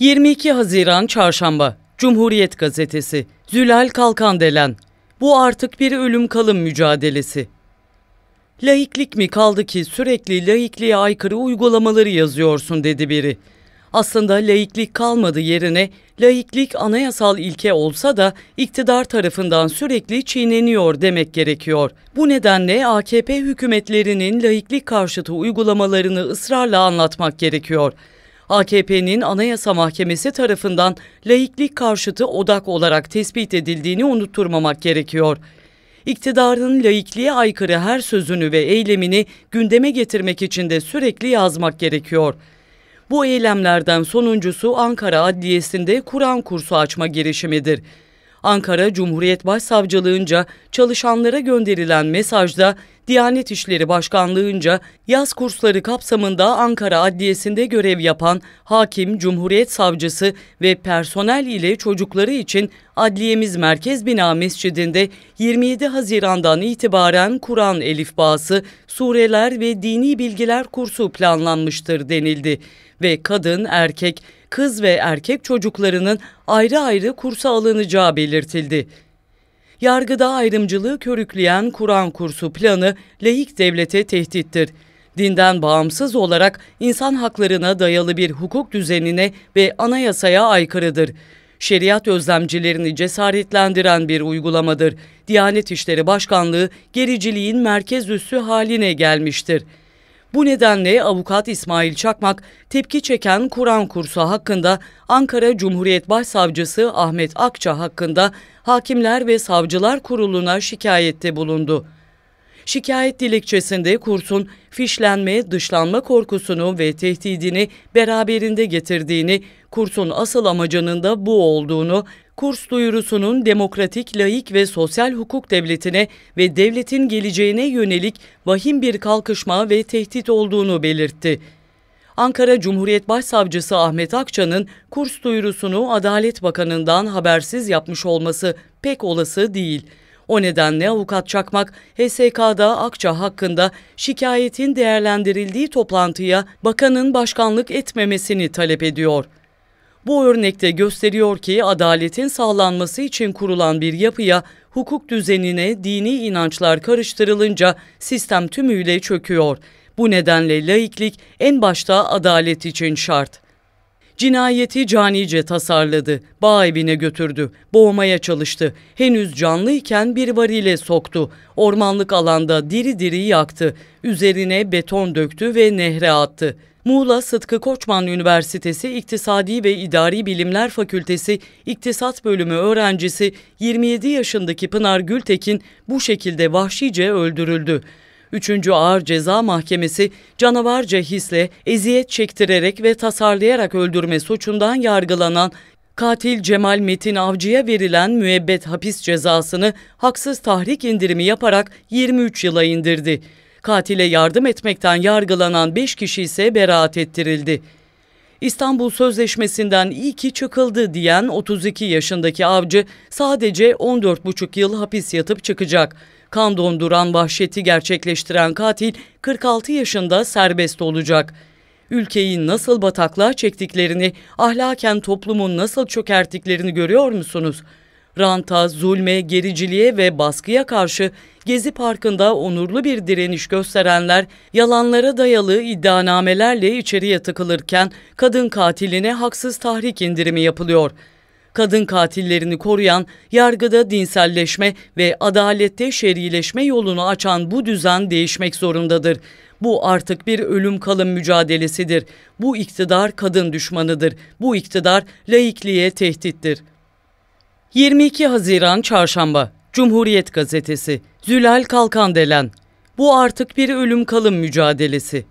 22 Haziran Çarşamba Cumhuriyet Gazetesi Zülal Kalkandelen Bu artık bir ölüm kalım mücadelesi. Laiklik mi kaldı ki sürekli laikliğe aykırı uygulamaları yazıyorsun dedi biri. Aslında laiklik kalmadı yerine laiklik anayasal ilke olsa da iktidar tarafından sürekli çiğneniyor demek gerekiyor. Bu nedenle AKP hükümetlerinin laiklik karşıtı uygulamalarını ısrarla anlatmak gerekiyor. AKP'nin Anayasa Mahkemesi tarafından laiklik karşıtı odak olarak tespit edildiğini unutturmamak gerekiyor. İktidarın laikliğe aykırı her sözünü ve eylemini gündeme getirmek için de sürekli yazmak gerekiyor. Bu eylemlerden sonuncusu Ankara Adliyesi'nde Kur'an kursu açma girişimidir. Ankara Cumhuriyet Başsavcılığınca çalışanlara gönderilen mesajda Diyanet İşleri Başkanlığınca yaz kursları kapsamında Ankara Adliyesi'nde görev yapan hakim, Cumhuriyet Savcısı ve personel ile çocukları için Adliyemiz Merkez Bina Mescidinde 27 Haziran'dan itibaren Kur'an elifbası, sureler ve dini bilgiler kursu planlanmıştır denildi ve kadın, erkek, kız ve erkek çocuklarının ayrı ayrı kursa alınacağı belirtildi. Yargıda ayrımcılığı körükleyen Kur'an kursu planı laik devlete tehdittir dinden bağımsız olarak insan haklarına dayalı bir hukuk düzenine ve anayasaya aykırıdır şeriat özlemcilerini cesaretlendiren bir uygulamadır. Diyanet İşleri Başkanlığı gericiliğin merkez üssü haline gelmiştir. Bu nedenle avukat İsmail Çakmak tepki çeken Kur'an kursu hakkında Ankara Cumhuriyet Başsavcısı Ahmet Akça hakkında Hakimler ve Savcılar Kurulu'na şikayette bulundu. Şikayet dilekçesinde kursun fişlenme, dışlanma korkusunu ve tehdidini beraberinde getirdiğini, kursun asıl amacının da bu olduğunu, kurs duyurusunun demokratik, laik ve sosyal hukuk devletine ve devletin geleceğine yönelik vahim bir kalkışma ve tehdit olduğunu belirtti. Ankara Cumhuriyet Başsavcısı Ahmet Akça'nın kurs duyurusunu Adalet Bakanı'ndan habersiz yapmış olması pek olası değil. O nedenle avukat Çakmak, HSK'da Akça hakkında şikayetin değerlendirildiği toplantıya bakanın başkanlık etmemesini talep ediyor. Bu örnekte gösteriyor ki adaletin sağlanması için kurulan bir yapıya hukuk düzenine dini inançlar karıştırılınca sistem tümüyle çöküyor. Bu nedenle laiklik en başta adalet için şart. Cinayeti canice tasarladı, bağ evine götürdü, boğmaya çalıştı. Henüz canlıyken bir varile soktu. Ormanlık alanda diri diri yaktı. Üzerine beton döktü ve nehre attı. Muğla Sıtkı Koçman Üniversitesi İktisadi ve İdari Bilimler Fakültesi İktisat Bölümü öğrencisi 27 yaşındaki Pınar Gültekin bu şekilde vahşice öldürüldü. Üçüncü Ağır Ceza Mahkemesi canavarca hisle eziyet çektirerek ve tasarlayarak öldürme suçundan yargılanan katil Cemal Metin Avcı'ya verilen müebbet hapis cezasını haksız tahrik indirimi yaparak 23 yıla indirdi. Katile yardım etmekten yargılanan 5 kişi ise beraat ettirildi. İstanbul Sözleşmesi'nden iyi ki çıkıldı diyen 32 yaşındaki avcı sadece 14,5 yıl hapis yatıp çıkacak. Kan donduran vahşeti gerçekleştiren katil 46 yaşında serbest olacak. Ülkeyi nasıl bataklığa çektiklerini, ahlaken toplumun nasıl çökerttiklerini görüyor musunuz? Ranta, zulme, gericiliğe ve baskıya karşı Gezi Parkı'nda onurlu bir direniş gösterenler yalanlara dayalı iddianamelerle içeriye tıkılırken kadın katiline haksız tahrik indirimi yapılıyor. Kadın katillerini koruyan, yargıda dinselleşme ve adalette şerileşme yolunu açan bu düzen değişmek zorundadır. Bu artık bir ölüm kalım mücadelesidir. Bu iktidar kadın düşmanıdır. Bu iktidar laikliğe tehdittir. 22 Haziran Çarşamba Cumhuriyet Gazetesi Zülal Kalkandelen Bu artık bir ölüm kalım mücadelesi.